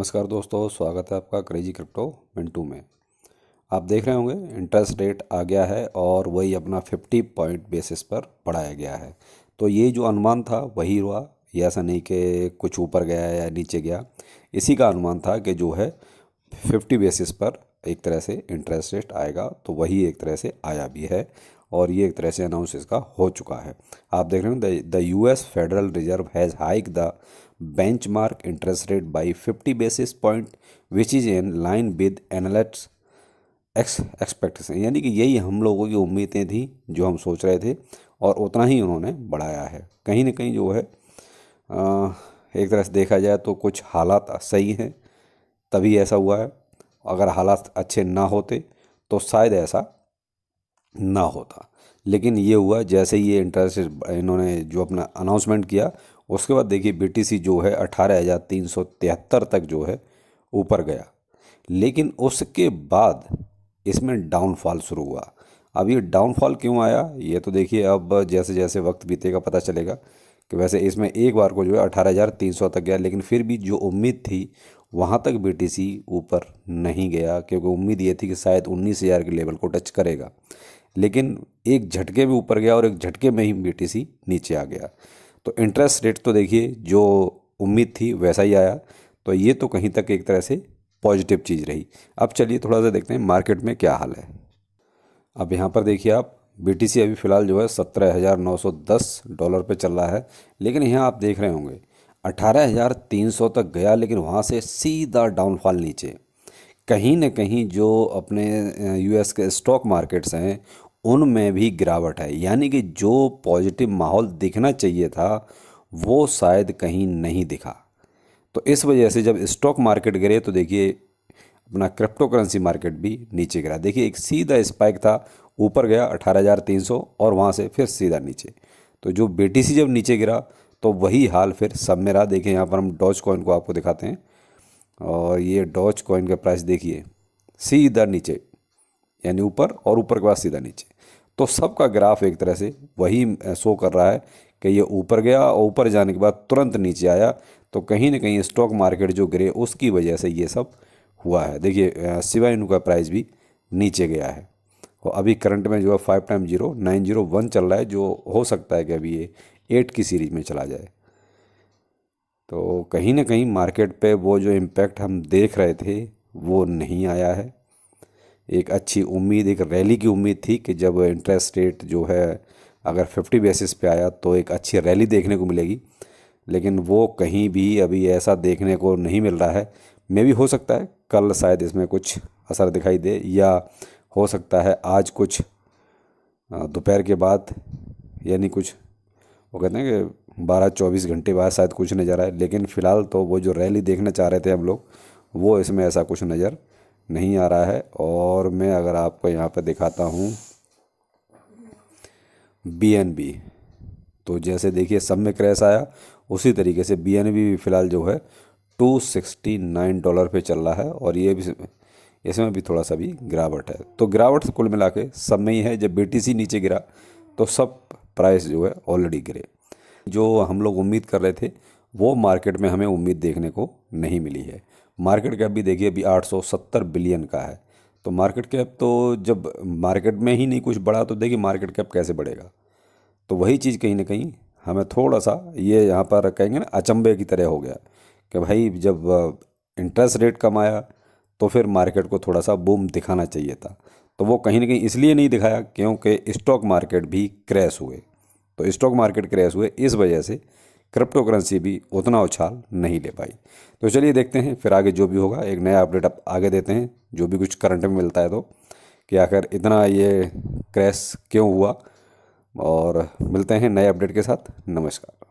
नमस्कार दोस्तों स्वागत है आपका क्रेजी क्रिप्टो मिंटू में आप देख रहे होंगे इंटरेस्ट रेट आ गया है और वही अपना 50 पॉइंट बेसिस पर बढ़ाया गया है तो ये जो अनुमान था वही हुआ ये ऐसा नहीं कि कुछ ऊपर गया या नीचे गया इसी का अनुमान था कि जो है 50 बेसिस पर एक तरह से इंटरेस्ट रेट आएगा तो वही एक तरह से आया भी है और ये एक तरह से अनाउंस इसका हो चुका है आप देख रहे हो the U S federal reserve has hike the benchmark interest rate by fifty basis point which is in line with analysts ex expectation यानी कि यही हम लोगों की उम्मीदें थी जो हम सोच रहे थे और उतना ही उन्होंने बढ़ाया है कहीं ना कहीं जो है एक तरह से देखा जाए तो कुछ हालात सही हैं तभी ऐसा हुआ है अगर हालात अच्छे ना होते तो शायद ऐसा ना होता लेकिन ये हुआ जैसे ही ये इंटरेस्ट इन्होंने जो अपना अनाउंसमेंट किया उसके बाद देखिए बीटीसी जो है अठारह हज़ार तीन सौ तिहत्तर तक जो है ऊपर गया लेकिन उसके बाद इसमें डाउनफॉल शुरू हुआ अब ये डाउनफॉल क्यों आया ये तो देखिए अब जैसे जैसे वक्त बीतेगा पता चलेगा कि वैसे इसमें एक बार को जो है अठारह हज़ार तीन सौ तक गया लेकिन फिर भी जो उम्मीद थी वहाँ तक बीटीसी ऊपर नहीं गया क्योंकि उम्मीद ये थी कि शायद उन्नीस हज़ार के लेवल को टच करेगा लेकिन एक झटके में ऊपर गया और एक झटके में ही बीटीसी नीचे आ गया तो इंटरेस्ट रेट तो देखिए जो उम्मीद थी वैसा ही आया तो ये तो कहीं तक एक तरह से पॉजिटिव चीज़ रही अब चलिए थोड़ा सा देखते हैं मार्केट में क्या हाल है अब यहाँ पर देखिए आप बी अभी फ़िलहाल जो है सत्रह हज़ार नौ सौ दस डॉलर पर चल रहा है लेकिन यहाँ आप देख रहे होंगे अठारह हज़ार तीन सौ तक गया लेकिन वहाँ से सीधा डाउनफॉल नीचे कहीं न कहीं जो अपने यूएस के स्टॉक मार्केट्स हैं उनमें भी गिरावट है यानी कि जो पॉजिटिव माहौल दिखना चाहिए था वो शायद कहीं नहीं दिखा तो इस वजह से जब स्टॉक मार्केट गिरे तो देखिए अपना क्रिप्टो करेंसी मार्केट भी नीचे गिरा देखिए एक सीधा स्पाइक था ऊपर गया 18,300 और वहाँ से फिर सीधा नीचे तो जो बी जब नीचे गिरा तो वही हाल फिर सब में रहा देखिए यहाँ पर हम डॉज कॉइन को आपको दिखाते हैं और ये डॉच कॉइन का प्राइस देखिए सीधा नीचे यानी ऊपर और ऊपर के बाद सीधा नीचे तो सबका ग्राफ एक तरह से वही शो कर रहा है कि ये ऊपर गया और ऊपर जाने के बाद तुरंत नीचे आया तो कहीं ना कहीं स्टॉक मार्केट जो गिरे उसकी वजह से ये सब हुआ है देखिए सिवाय का प्राइस भी नीचे गया है और अभी करंट में जो है five time zero nine zero one चल रहा है जो हो सकता है कि अभी ये एट की सीरीज में चला जाए तो कहीं ना कहीं मार्केट पे वो जो इम्पैक्ट हम देख रहे थे वो नहीं आया है एक अच्छी उम्मीद एक रैली की उम्मीद थी कि जब इंटरेस्ट रेट जो है अगर 50 बेसिस पे आया तो एक अच्छी रैली देखने को मिलेगी लेकिन वो कहीं भी अभी ऐसा देखने को नहीं मिल रहा है मे भी हो सकता है कल शायद इसमें कुछ असर दिखाई दे या हो सकता है आज कुछ दोपहर के बाद यानी कुछ वो कहते हैं कि बारह चौबीस घंटे बाद शायद कुछ नज़र आए लेकिन फ़िलहाल तो वो जो रैली देखना चाह रहे थे हम लोग वो इसमें ऐसा कुछ नज़र नहीं आ रहा है और मैं अगर आपको यहाँ पर दिखाता हूँ बी तो जैसे देखिए सब में क्रैश आया उसी तरीके से बी भी फ़िलहाल जो है टू सिक्सटी नाइन डॉलर पे चल रहा है और ये भी इसमें भी थोड़ा सा भी गिरावट है तो गिरावट कुल मिला के सब में ही है जब बी नीचे गिरा तो सब प्राइस जो है ऑलरेडी गिरे जो हम लोग उम्मीद कर रहे थे वो मार्केट में हमें उम्मीद देखने को नहीं मिली है मार्केट कैप भी देखिए अभी 870 बिलियन का है तो मार्केट कैप तो जब मार्केट में ही नहीं कुछ बढ़ा तो देखिए मार्केट कैप कैसे बढ़ेगा तो वही चीज़ कहीं ना कहीं हमें थोड़ा सा ये यहाँ पर कहेंगे ना अचंभे की तरह हो गया कि भाई जब इंटरेस्ट रेट कम आया तो फिर मार्केट को थोड़ा सा बूम दिखाना चाहिए था तो वो कहीं ना कहीं इसलिए नहीं दिखाया क्योंकि स्टॉक मार्केट भी क्रैश हुए तो स्टॉक मार्केट क्रैश हुए इस वजह से क्रिप्टो करेंसी भी उतना उछाल नहीं ले पाई तो चलिए देखते हैं फिर आगे जो भी होगा एक नया अपडेट आप आगे देते हैं जो भी कुछ करंट में मिलता है तो कि आखिर इतना ये क्रैश क्यों हुआ और मिलते हैं नए अपडेट के साथ नमस्कार